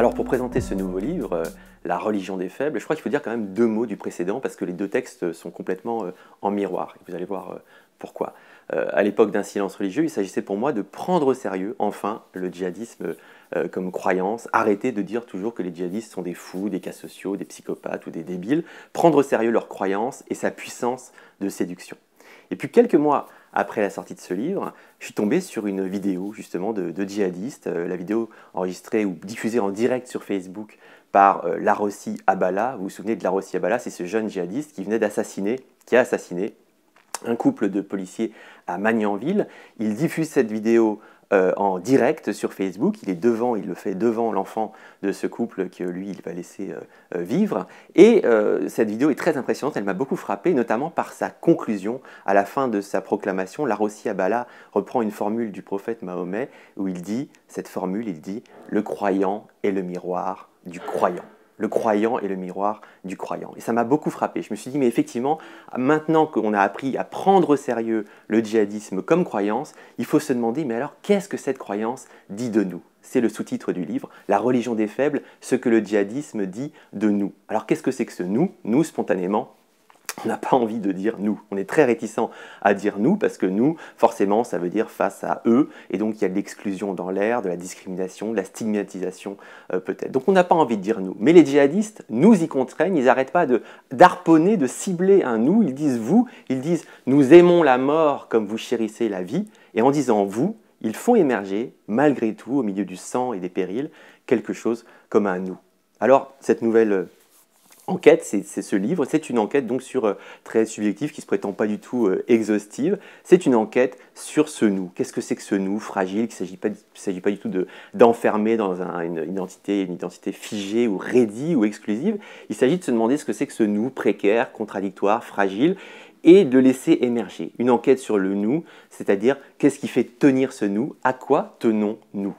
Alors pour présenter ce nouveau livre, euh, La religion des faibles, je crois qu'il faut dire quand même deux mots du précédent parce que les deux textes sont complètement euh, en miroir. Et vous allez voir euh, pourquoi. À l'époque d'un silence religieux, il s'agissait pour moi de prendre au sérieux enfin le djihadisme comme croyance, arrêter de dire toujours que les djihadistes sont des fous, des cas sociaux, des psychopathes ou des débiles, prendre au sérieux leur croyances et sa puissance de séduction. Et puis quelques mois après la sortie de ce livre, je suis tombé sur une vidéo justement de, de djihadistes, euh, la vidéo enregistrée ou diffusée en direct sur Facebook par euh, Larossi Abala. Vous vous souvenez de Larossi Abala, c'est ce jeune djihadiste qui venait d'assassiner, qui a assassiné un couple de policiers à Magnanville. Il diffuse cette vidéo euh, en direct sur Facebook. Il est devant, il le fait devant l'enfant de ce couple que lui, il va laisser euh, euh, vivre. Et cette vidéo est très impressionnante, elle m'a beaucoup frappé, notamment par sa conclusion à la fin de sa proclamation. Larossi Abala reprend une formule du prophète Mahomet où il dit, cette formule, il dit, le croyant est le miroir du croyant le croyant et le miroir du croyant. Et ça m'a beaucoup frappé. Je me suis dit, mais effectivement, maintenant qu'on a appris à prendre au sérieux le djihadisme comme croyance, il faut se demander, mais alors qu'est-ce que cette croyance dit de nous c'est le sous-titre du livre, La religion des faibles, ce que le djihadisme dit de nous. Alors qu'est-ce que c'est que ce nous Nous, spontanément, on n'a pas envie de dire nous. On est très réticent à dire nous parce que nous, forcément, ça veut dire face à eux. Et donc, il y a de l'exclusion dans l'air, de la discrimination, de la stigmatisation euh, peut-être. Donc, on n'a pas envie de dire nous. Mais les djihadistes nous y contraignent. Ils n'arrêtent pas de d'arponner, de cibler un nous. Ils disent vous. Ils disent nous aimons la mort comme vous chérissez la vie. Et en disant vous, ils font émerger, malgré tout, au milieu du sang et des périls, quelque chose comme un nous. Alors, cette nouvelle euh, enquête, c'est ce livre, c'est une enquête donc sur euh, très subjective qui se prétend pas du tout euh, exhaustive. C'est une enquête sur ce nous. Qu'est-ce que c'est que ce nous fragile Qu'il s'agit pas, s'agit pas du tout d'enfermer dans une identité, une identité figée ou raidie ou exclusive. Il s'agit de se demander ce que c'est que ce nous précaire, contradictoire, fragile et de laisser émerger une enquête sur le nous, c'est-à-dire qu'est-ce qui fait tenir ce nous, à quoi tenons-nous.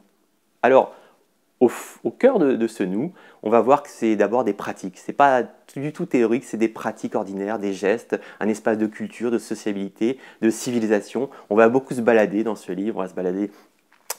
Alors, au, cœur de, de, ce nous, on va voir que c'est d'abord des pratiques. Ce n'est pas du tout théorique, c'est des pratiques ordinaires, des gestes, un espace de culture, de sociabilité, de civilisation. On va beaucoup se balader dans ce livre, on va se balader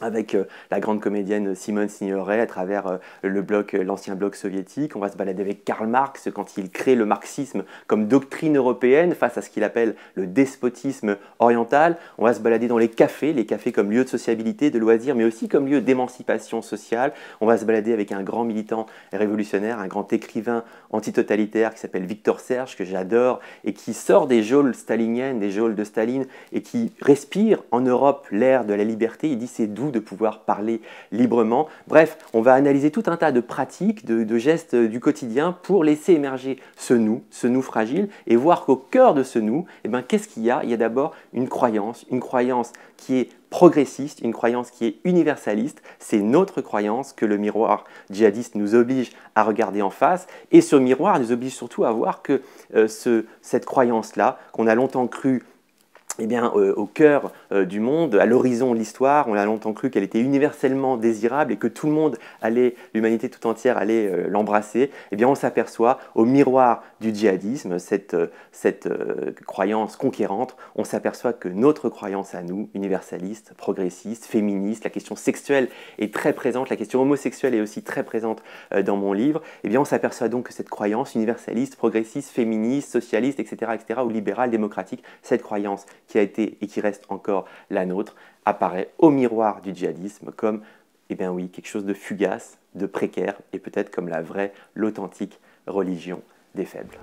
avec euh, la grande comédienne Simone Signoret à travers euh, le bloc, euh, l'ancien bloc soviétique. On va se balader avec Karl Marx quand il crée le marxisme comme doctrine européenne face à ce qu'il appelle le despotisme oriental. On va se balader dans les cafés, les cafés comme lieu de sociabilité, de loisirs, mais aussi comme lieu d'émancipation sociale. On va se balader avec un grand militant révolutionnaire, un grand écrivain antitotalitaire qui s'appelle Victor Serge, que j'adore, et qui sort des geôles staliniennes, des geôles de Staline, et qui respire en Europe l'air de la liberté. Il dit c'est doux de pouvoir parler librement. Bref, on va analyser tout un tas de pratiques, de, gestes du quotidien pour laisser émerger ce nous, ce nous fragile, et voir qu'au cœur de ce nous, eh ben, qu'est-ce qu'il y a Il y a d'abord une croyance, une croyance qui est progressiste, une croyance qui est universaliste. C'est notre croyance que le miroir djihadiste nous oblige à regarder en face. Et ce miroir nous oblige surtout à voir que euh, cette croyance-là, qu'on a longtemps cru eh bien, euh, au cœur euh, du monde, à l'horizon de l'histoire. On a longtemps cru qu'elle était universellement désirable et que tout le monde allait, l'humanité tout entière allait euh, l'embrasser. Eh bien, on s'aperçoit au miroir du djihadisme, cette, croyance conquérante, on s'aperçoit que notre croyance à nous, universaliste, progressiste, féministe, la question sexuelle est très présente, la question homosexuelle est aussi très présente dans mon livre. Eh bien, on s'aperçoit donc que cette croyance universaliste, progressiste, féministe, socialiste, etc., etc., ou libérale, démocratique, cette croyance qui a été et qui reste encore la nôtre, apparaît au miroir du djihadisme comme, eh oui, quelque chose de fugace, de précaire, et peut-être comme la vraie, l'authentique religion des faibles.